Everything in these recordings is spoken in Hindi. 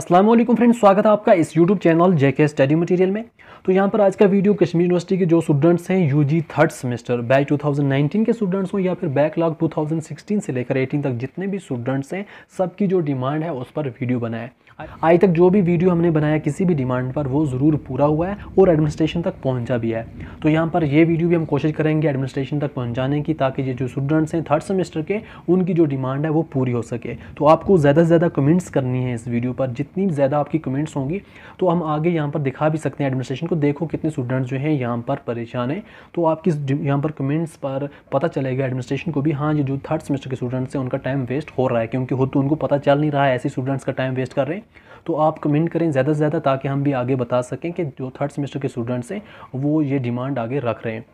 अस्सलाम वालेकुम फ्रेंड्स स्वागत है आपका इस YouTube channel JK study material में तो यहाँ पर आज का वीडियो कश्मीर यूनिवर्सिटी के जो स्टूडेंट्स हैं U G third semester batch 2019 के स्टूडेंट्स हों या फिर बैक लॉग 2016 से लेकर 18 तक जितने भी स्टूडेंट्स हैं सबकी जो डिमांड है उस पर वीडियो बनाया आज तक जो भी वीडियो हमने बनाया किसी भी डिमांड पर वो ज़रूर पूरा हुआ है और एडमिनिस्ट्रेशन तक पहुँचा भी है तो यहाँ पर ये वीडियो भी हम कोशिश करेंगे एडमिनिस्ट्रेशन तक पहुँचाने की ताकि ये जो स्टूडेंट्स हैं थर्ड सेमेस्टर के उनकी जो डिमांड है वो पूरी हो सके तो आपको ज़्यादा से ज़्यादा कमेंट्स करनी है इस वीडियो पर जितनी इतनी ज़्यादा आपकी कमेंट्स होंगी तो हम आगे यहाँ पर दिखा भी सकते हैं एडमिनिस्ट्रेशन को देखो कितने स्टूडेंट्स जो हैं यहाँ पर परेशान हैं तो आपकी यहाँ पर कमेंट्स पर पता चलेगा एडमिनिस्ट्रेशन को भी हाँ ये जो थर्ड सेमेस्टर के स्टूडेंट्स हैं उनका टाइम वेस्ट हो रहा है क्योंकि हो तो उनको पता चल नहीं रहा है ऐसे स्टूडेंट्स का टाइम वेस्ट कर रहे हैं तो आप कमेंट करें ज़्यादा से ज़्यादा ताकि हम भी आगे बता सकें कि जो थर्ड सेमेस्टर के स्टूडेंट्स हैं वो ये डिमांड आगे रख रहे हैं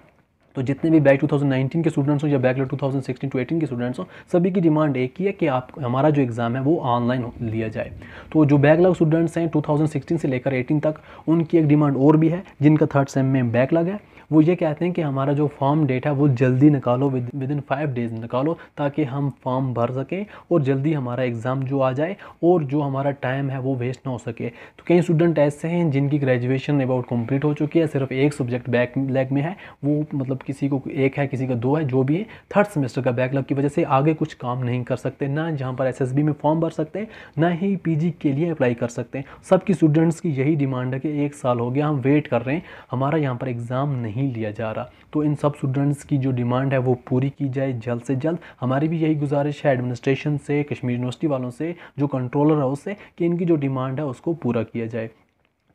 तो जितने भी बैच 2019 के स्टूडेंट्स हो या batch two thousand two eighteen के स्टूडेंट्स हो सभी की डिमांड एक ही है कि आप हमारा जो एग्ज़ाम है वो ऑनलाइन लिया जाए तो जो बैक लॉग स्टूडेंट्स हैं 2016 से लेकर 18 तक उनकी एक डिमांड और भी है जिनका थर्ड सेम में बैकलॉग है वो ये कहते हैं कि हमारा जो फॉर्म डेट है वो जल्दी निकालो विद इन फाइव डेज़ निकालो ताकि हम फॉर्म भर सकें और जल्दी हमारा एग्ज़ाम जो आ जाए और जो हमारा टाइम है वो वेस्ट ना हो सके तो कई स्टूडेंट ऐसे हैं जिनकी ग्रेजुएशन अबाउट कम्प्लीट हो चुकी है सिर्फ एक सब्जेक्ट बैक लैग में है वो मतलब किसी को एक है किसी का दो है जो भी है थर्ड सेमेस्टर का बैक लग की वजह से आगे कुछ काम नहीं कर सकते ना जहाँ पर एस में फॉर्म भर सकते हैं ना ही पी के लिए अप्लाई कर सकते हैं सबकी स्टूडेंट्स की यही डिमांड है कि एक साल हो गया हम वेट कर रहे हैं हमारा यहाँ पर एग्ज़ाम नहीं नहीं लिया जा रहा तो इन सब स्टूडेंट्स की जो डिमांड है वो पूरी की जाए जल्द से जल्द हमारी भी यही गुजारिश है एडमिनिस्ट्रेशन से कश्मीर यूनिवर्सिटी वालों से जो कंट्रोलर है उससे कि इनकी जो डिमांड है उसको पूरा किया जाए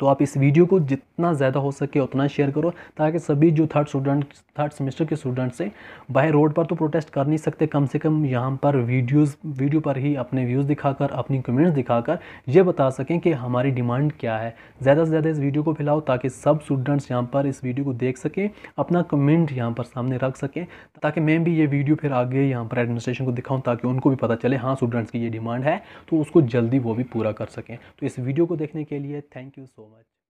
तो आप इस वीडियो को जितना ज़्यादा हो सके उतना शेयर करो ताकि सभी जो थर्ड स्टूडेंट थर्ड सेमेस्टर के स्टूडेंट्स हैं बाहर रोड पर तो प्रोटेस्ट कर नहीं सकते कम से कम यहाँ पर वीडियोज़ वीडियो पर ही अपने व्यूज़ दिखाकर अपनी कमेंट्स दिखाकर ये बता सकें कि हमारी डिमांड क्या है ज़्यादा से ज़्यादा इस वीडियो को फैलाओ ताकि सब स्टूडेंट्स यहाँ पर इस वीडियो को देख सकें अपना कमेंट यहाँ पर सामने रख सकें ताकि मैं भी ये वीडियो फिर आगे यहाँ पर एडमिनिस्ट्रेशन को दिखाऊँ ताकि उनको भी पता चले हाँ स्टूडेंट्स की ये डिमांड है तो उसको जल्दी वो भी पूरा कर सकें तो इस वीडियो को देखने के लिए थैंक यू सो much.